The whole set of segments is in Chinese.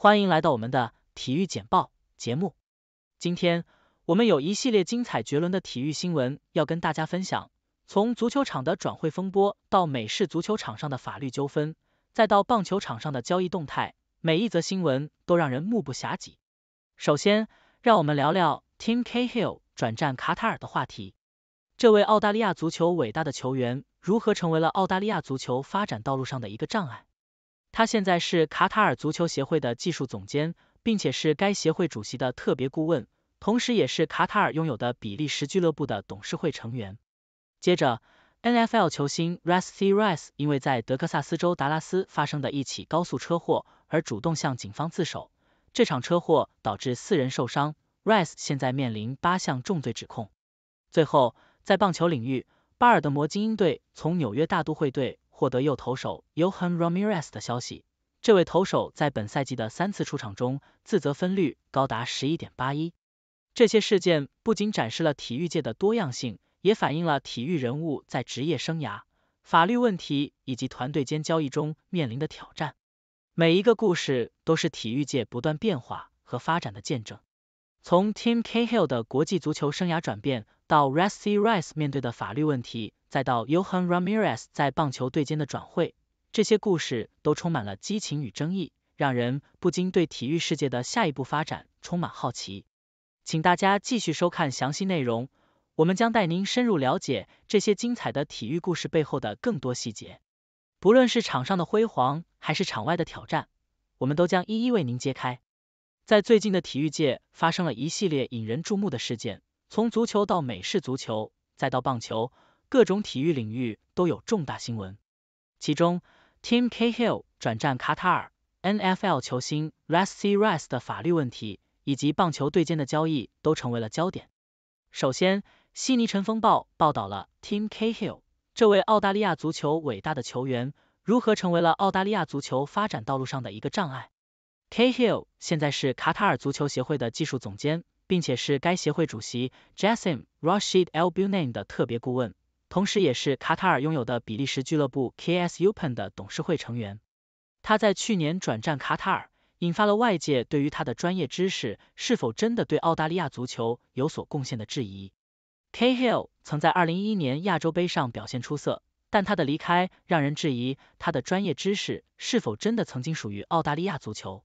欢迎来到我们的体育简报节目。今天我们有一系列精彩绝伦的体育新闻要跟大家分享，从足球场的转会风波到美式足球场上的法律纠纷，再到棒球场上的交易动态，每一则新闻都让人目不暇给。首先，让我们聊聊 Tim Cahill 转战卡塔尔的话题。这位澳大利亚足球伟大的球员如何成为了澳大利亚足球发展道路上的一个障碍？他现在是卡塔尔足球协会的技术总监，并且是该协会主席的特别顾问，同时也是卡塔尔拥有的比利时俱乐部的董事会成员。接着，NFL 球星 Ras t h Rice 因为在德克萨斯州达拉斯发生的一起高速车祸而主动向警方自首，这场车祸导致四人受伤。Rice 现在面临八项重罪指控。最后，在棒球领域，巴尔的摩精英队从纽约大都会队。获得右投手 Johan Ramirez 的消息，这位投手在本赛季的三次出场中自责分率高达十一点八一。这些事件不仅展示了体育界的多样性，也反映了体育人物在职业生涯、法律问题以及团队间交易中面临的挑战。每一个故事都是体育界不断变化和发展的见证。从 Tim Cahill 的国际足球生涯转变到 Rusty Rice 面对的法律问题。再到 Johan Ramirez 在棒球队间的转会，这些故事都充满了激情与争议，让人不禁对体育世界的下一步发展充满好奇。请大家继续收看详细内容，我们将带您深入了解这些精彩的体育故事背后的更多细节。不论是场上的辉煌，还是场外的挑战，我们都将一一为您揭开。在最近的体育界发生了一系列引人注目的事件，从足球到美式足球，再到棒球。各种体育领域都有重大新闻，其中，Tim Cahill 转战卡塔尔，NFL 球星 Russ s Rice 的法律问题，以及棒球队间的交易都成为了焦点。首先，悉尼晨风报》报道了 Tim Cahill 这位澳大利亚足球伟大的球员如何成为了澳大利亚足球发展道路上的一个障碍。Cahill 现在是卡塔尔足球协会的技术总监，并且是该协会主席 Jason Rashid Al b u a e n 的特别顾问。同时，也是卡塔尔拥有的比利时俱乐部 K S Upen 的董事会成员。他在去年转战卡塔尔，引发了外界对于他的专业知识是否真的对澳大利亚足球有所贡献的质疑。K Hill 曾在二零一一年亚洲杯上表现出色，但他的离开让人质疑他的专业知识是否真的曾经属于澳大利亚足球。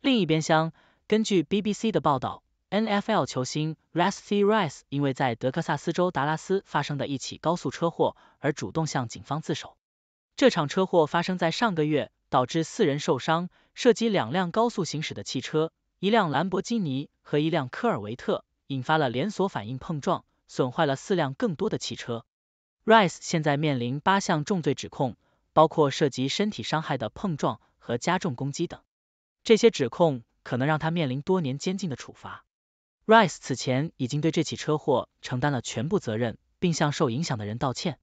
另一边厢，根据 B B C 的报道。NFL 球星 Rusty Rice 因为在德克萨斯州达拉斯发生的一起高速车祸而主动向警方自首。这场车祸发生在上个月，导致四人受伤，涉及两辆高速行驶的汽车，一辆兰博基尼和一辆科尔维特，引发了连锁反应碰撞，损坏了四辆更多的汽车。Rice 现在面临八项重罪指控，包括涉及身体伤害的碰撞和加重攻击等，这些指控可能让他面临多年监禁的处罚。Rice 此前已经对这起车祸承担了全部责任，并向受影响的人道歉。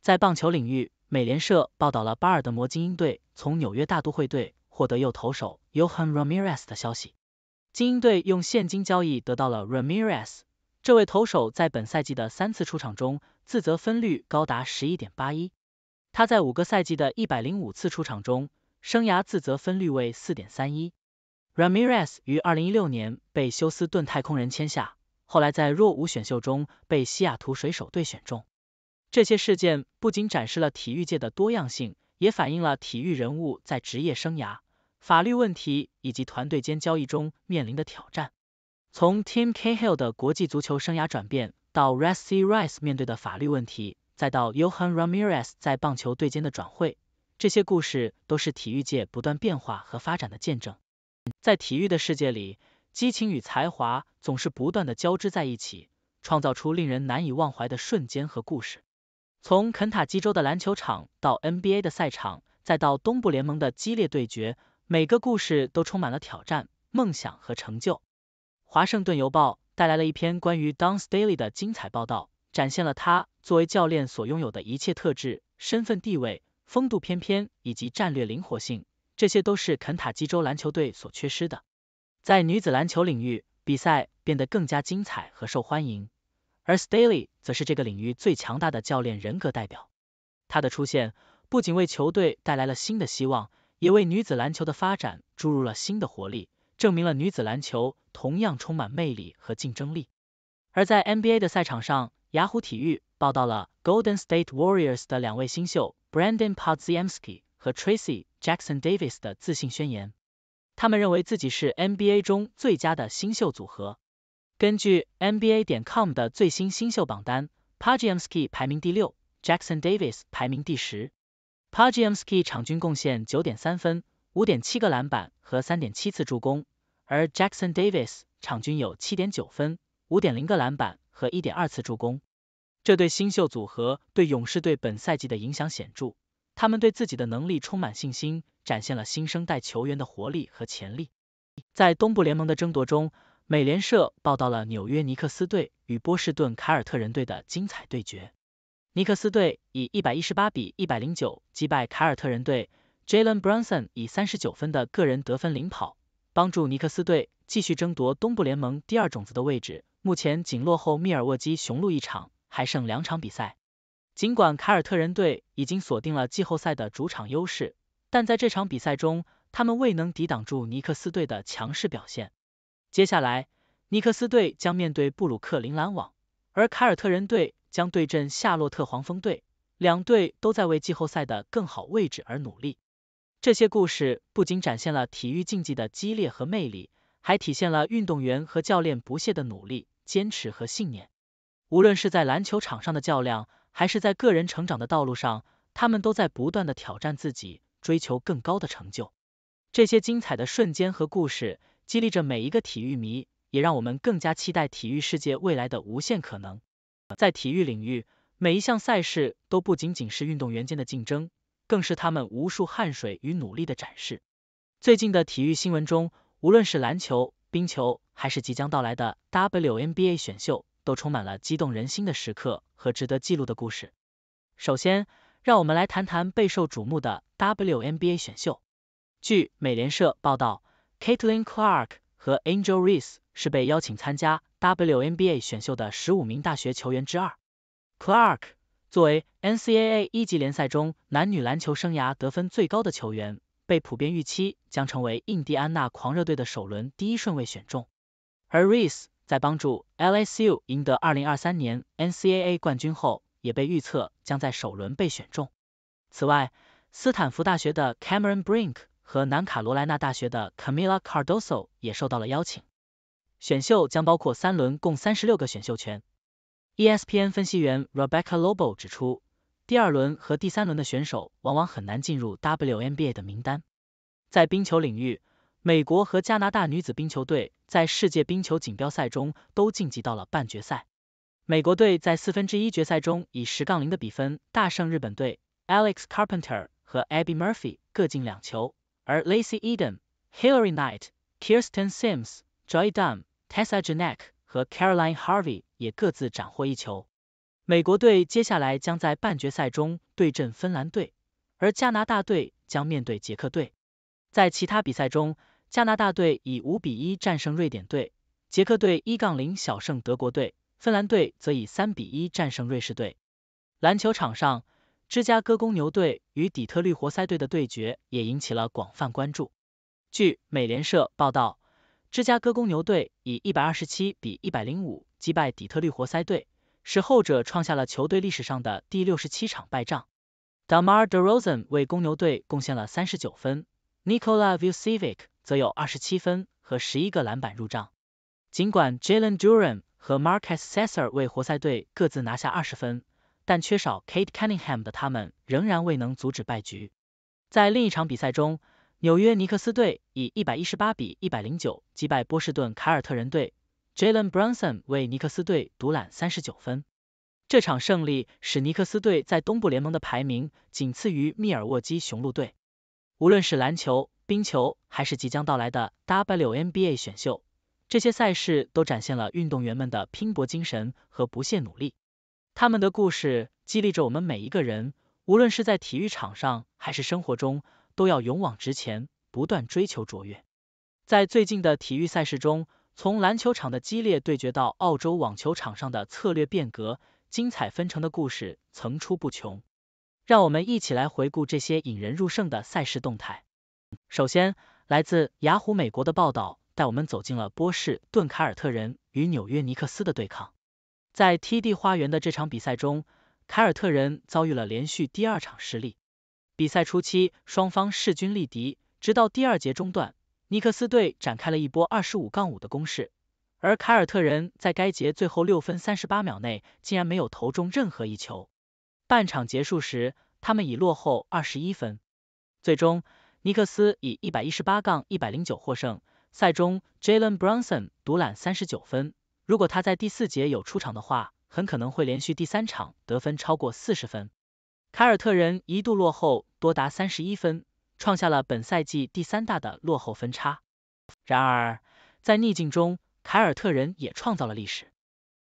在棒球领域，美联社报道了巴尔的摩精英队从纽约大都会队获得右投手 Johan Ramirez 的消息。精英队用现金交易得到了 Ramirez，这位投手在本赛季的三次出场中自责分率高达十一点八一。他在五个赛季的一百零五次出场中，生涯自责分率为四点三一。Ramirez 于二零一六年被休斯顿太空人签下，后来在若无选秀中被西雅图水手队选中。这些事件不仅展示了体育界的多样性，也反映了体育人物在职业生涯、法律问题以及团队间交易中面临的挑战。从 Tim Cahill 的国际足球生涯转变，到 r a s h Rice 面对的法律问题，再到 Johan Ramirez 在棒球队间的转会，这些故事都是体育界不断变化和发展的见证。在体育的世界里，激情与才华总是不断的交织在一起，创造出令人难以忘怀的瞬间和故事。从肯塔基州的篮球场到 NBA 的赛场，再到东部联盟的激烈对决，每个故事都充满了挑战、梦想和成就。华盛顿邮报带来了一篇关于 Don Staley 的精彩报道，展现了他作为教练所拥有的一切特质、身份地位、风度翩翩以及战略灵活性。这些都是肯塔基州篮球队所缺失的。在女子篮球领域，比赛变得更加精彩和受欢迎，而 Staley 则是这个领域最强大的教练人格代表。他的出现不仅为球队带来了新的希望，也为女子篮球的发展注入了新的活力，证明了女子篮球同样充满魅力和竞争力。而在 NBA 的赛场上，雅虎体育报道了 Golden State Warriors 的两位新秀 Brandon Podzimski e 和 Tracy。Jackson Davis 的自信宣言。他们认为自己是 NBA 中最佳的新秀组合。根据 NBA.com 的最新新秀榜单 p a j a m s k i 排名第六，Jackson Davis 排名第十。p a j a m s k i 场均贡献九点三分、五点七个篮板和三点七次助攻，而 Jackson Davis 场均有七点九分、五点零个篮板和一点二次助攻。这对新秀组合对勇士队本赛季的影响显著。他们对自己的能力充满信心，展现了新生代球员的活力和潜力。在东部联盟的争夺中，美联社报道了纽约尼克斯队与波士顿凯尔特人队的精彩对决。尼克斯队以一百一十八比一百零九击败凯尔特人队，Jalen Brunson 以三十九分的个人得分领跑，帮助尼克斯队继续争夺东部联盟第二种子的位置。目前仅落后密尔沃基雄鹿一场，还剩两场比赛。尽管凯尔特人队已经锁定了季后赛的主场优势，但在这场比赛中，他们未能抵挡住尼克斯队的强势表现。接下来，尼克斯队将面对布鲁克林篮网，而凯尔特人队将对阵夏洛特黄蜂队。两队都在为季后赛的更好位置而努力。这些故事不仅展现了体育竞技的激烈和魅力，还体现了运动员和教练不懈的努力、坚持和信念。无论是在篮球场上的较量，还是在个人成长的道路上，他们都在不断的挑战自己，追求更高的成就。这些精彩的瞬间和故事，激励着每一个体育迷，也让我们更加期待体育世界未来的无限可能。在体育领域，每一项赛事都不仅仅是运动员间的竞争，更是他们无数汗水与努力的展示。最近的体育新闻中，无论是篮球、冰球，还是即将到来的 WNBA 选秀。都充满了激动人心的时刻和值得记录的故事。首先，让我们来谈谈备受瞩目的 WNBA 选秀。据美联社报道 c a i t l i n Clark 和 Angel Reese 是被邀请参加 WNBA 选秀的十五名大学球员之二。Clark 作为 NCAA 一级联赛中男女篮球生涯得分最高的球员，被普遍预期将成为印第安纳狂热队的首轮第一顺位选中，而 Reese。在帮助 LSU 赢得二零二三年 NCAA 冠军后，也被预测将在首轮被选中。此外，斯坦福大学的 Cameron Brink 和南卡罗来纳大学的 Camila Cardoso 也受到了邀请。选秀将包括三轮，共三十六个选秀权。ESPN 分析员 Rebecca Lobo 指出，第二轮和第三轮的选手往往很难进入 WNBA 的名单。在冰球领域。美国和加拿大女子冰球队在世界冰球锦标赛中都晋级到了半决赛。美国队在四分之一决赛中以十杠零的比分大胜日本队，Alex Carpenter 和 Abby Murphy 各进两球，而 Lacy Eden、Hillary Knight、Kirsten Sims、Joy Dum、Tessa j a n n c k 和 Caroline Harvey 也各自斩获一球。美国队接下来将在半决赛中对阵芬兰队，而加拿大队将面对捷克队。在其他比赛中，加拿大队以五比一战胜瑞典队，捷克队一杠零小胜德国队，芬兰队则以三比一战胜瑞士队。篮球场上，芝加哥公牛队与底特律活塞队的对决也引起了广泛关注。据美联社报道，芝加哥公牛队以一百二十七比一百零五击败底特律活塞队，使后者创下了球队历史上的第六十七场败仗。Damar DeRozan 为公牛队贡献了三十九分。Nikola Vucevic 则有二十七分和十一个篮板入账。尽管 Jalen d u r a n 和 Marcus Sasser 为活塞队各自拿下二十分，但缺少 k a t e Cunningham 的他们仍然未能阻止败局。在另一场比赛中，纽约尼克斯队以一百一十八比一百零九击败波士顿凯尔特人队，Jalen Brunson 为尼克斯队独揽三十九分。这场胜利使尼克斯队在东部联盟的排名仅次于密尔沃基雄鹿队。无论是篮球、冰球，还是即将到来的 WNBA 选秀，这些赛事都展现了运动员们的拼搏精神和不懈努力。他们的故事激励着我们每一个人，无论是在体育场上还是生活中，都要勇往直前，不断追求卓越。在最近的体育赛事中，从篮球场的激烈对决到澳洲网球场上的策略变革，精彩纷呈的故事层出不穷。让我们一起来回顾这些引人入胜的赛事动态。首先，来自雅虎美国的报道带我们走进了波士顿凯尔特人与纽约尼克斯的对抗。在 TD 花园的这场比赛中，凯尔特人遭遇了连续第二场失利。比赛初期双方势均力敌，直到第二节中断，尼克斯队展开了一波二十五杠五的攻势，而凯尔特人在该节最后六分三十八秒内竟然没有投中任何一球。半场结束时，他们已落后二十一分。最终，尼克斯以一百一十八杠一百零九获胜。赛中，Jalen Brunson 独揽三十九分。如果他在第四节有出场的话，很可能会连续第三场得分超过四十分。凯尔特人一度落后多达三十一分，创下了本赛季第三大的落后分差。然而，在逆境中，凯尔特人也创造了历史。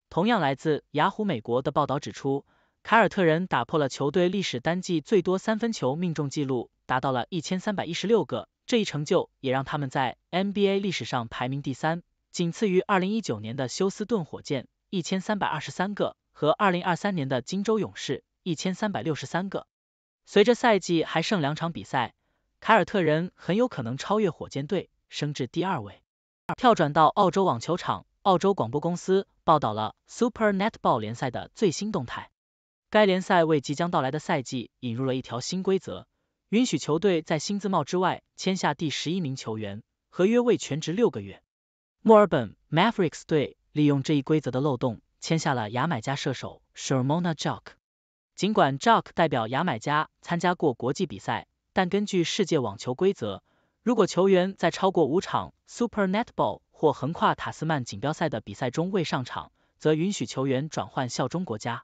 同样来自雅虎美国的报道指出。凯尔特人打破了球队历史单季最多三分球命中记录，达到了一千三百一十六个。这一成就也让他们在 NBA 历史上排名第三，仅次于二零一九年的休斯顿火箭一千三百二十三个和二零二三年的金州勇士一千三百六十三个。随着赛季还剩两场比赛，凯尔特人很有可能超越火箭队，升至第二位。跳转到澳洲网球场，澳洲广播公司报道了 Super Netball 联赛的最新动态。该联赛为即将到来的赛季引入了一条新规则，允许球队在新自贸之外签下第十一名球员，合约为全职六个月。墨尔本 Mavericks 队利用这一规则的漏洞，签下了牙买加射手 Shermona Jock。尽管 Jock 代表牙买加参加过国际比赛，但根据世界网球规则，如果球员在超过五场 Super Netball 或横跨塔斯曼锦标赛的比赛中未上场，则允许球员转换效忠国家。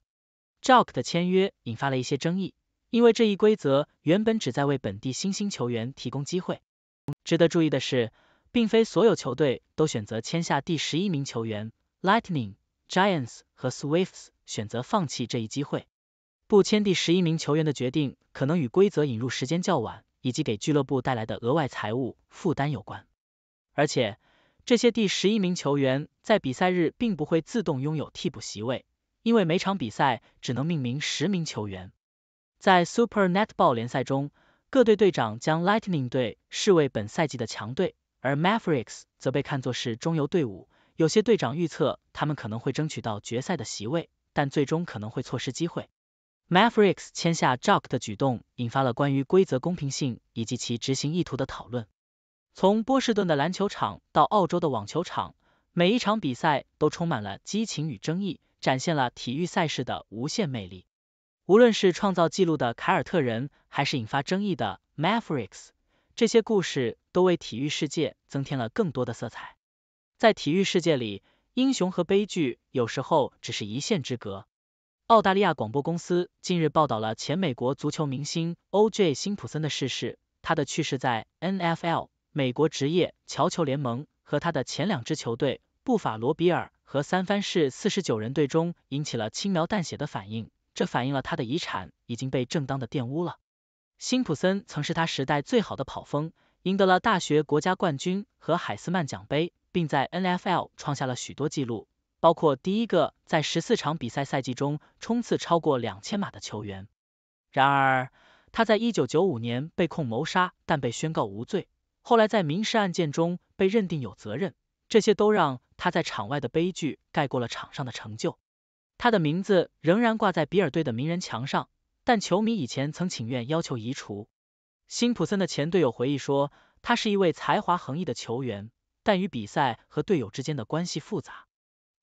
Jock 的签约引发了一些争议，因为这一规则原本旨在为本地新兴球员提供机会。值得注意的是，并非所有球队都选择签下第十一名球员。Lightning、Giants 和 Swifts 选择放弃这一机会。不签第十一名球员的决定可能与规则引入时间较晚以及给俱乐部带来的额外财务负担有关。而且，这些第十一名球员在比赛日并不会自动拥有替补席位。因为每场比赛只能命名十名球员，在 Super Netball 联赛中，各队队长将 Lightning 队视为本赛季的强队，而 Mavericks 则被看作是中游队伍。有些队长预测他们可能会争取到决赛的席位，但最终可能会错失机会。Mavericks 签下 Jock 的举动引发了关于规则公平性以及其执行意图的讨论。从波士顿的篮球场到澳洲的网球场，每一场比赛都充满了激情与争议。展现了体育赛事的无限魅力。无论是创造纪录的凯尔特人，还是引发争议的 Mavericks，这些故事都为体育世界增添了更多的色彩。在体育世界里，英雄和悲剧有时候只是一线之隔。澳大利亚广播公司近日报道了前美国足球明星 O.J. 辛普森的逝世，他的去世在 NFL 美国职业球球联盟和他的前两支球队布法罗比尔。和三藩市四十九人队中引起了轻描淡写的反应，这反映了他的遗产已经被正当的玷污了。辛普森曾是他时代最好的跑锋，赢得了大学国家冠军和海斯曼奖杯，并在 NFL 创下了许多记录，包括第一个在十四场比赛赛季中冲刺超过两千码的球员。然而，他在一九九五年被控谋杀，但被宣告无罪。后来在民事案件中被认定有责任，这些都让。他在场外的悲剧盖过了场上的成就，他的名字仍然挂在比尔队的名人墙上，但球迷以前曾请愿要求移除。辛普森的前队友回忆说，他是一位才华横溢的球员，但与比赛和队友之间的关系复杂。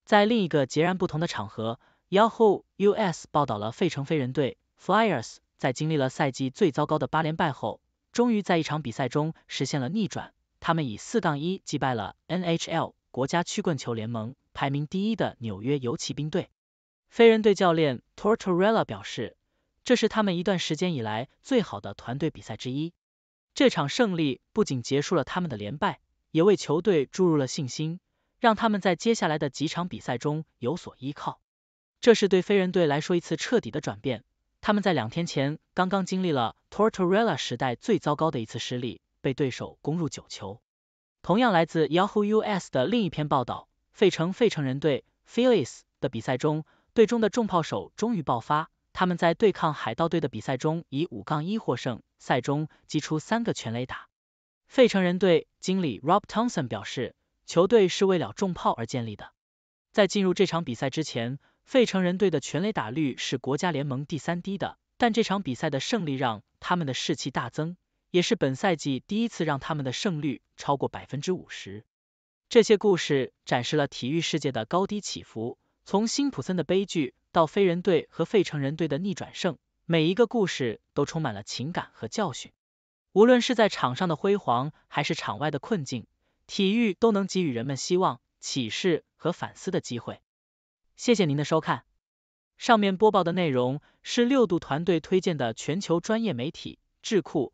在另一个截然不同的场合，Yahoo US 报道了费城飞人队 Flyers 在经历了赛季最糟糕的八连败后，终于在一场比赛中实现了逆转，他们以四杠一击败了 NHL。国家曲棍球联盟排名第一的纽约游骑兵队，飞人队教练 Tortorella 表示，这是他们一段时间以来最好的团队比赛之一。这场胜利不仅结束了他们的连败，也为球队注入了信心，让他们在接下来的几场比赛中有所依靠。这是对飞人队来说一次彻底的转变。他们在两天前刚刚经历了 Tortorella 时代最糟糕的一次失利，被对手攻入九球。同样来自 Yahoo US 的另一篇报道，费城费城人队 p h i l l i s 的比赛中，队中的重炮手终于爆发，他们在对抗海盗队的比赛中以五杠一获胜，赛中击出三个全垒打。费城人队经理 Rob Thompson 表示，球队是为了重炮而建立的。在进入这场比赛之前，费城人队的全垒打率是国家联盟第三低的，但这场比赛的胜利让他们的士气大增。也是本赛季第一次让他们的胜率超过百分之五十。这些故事展示了体育世界的高低起伏，从辛普森的悲剧到飞人队和费城人队的逆转胜，每一个故事都充满了情感和教训。无论是在场上的辉煌还是场外的困境，体育都能给予人们希望、启示和反思的机会。谢谢您的收看。上面播报的内容是六度团队推荐的全球专业媒体智库。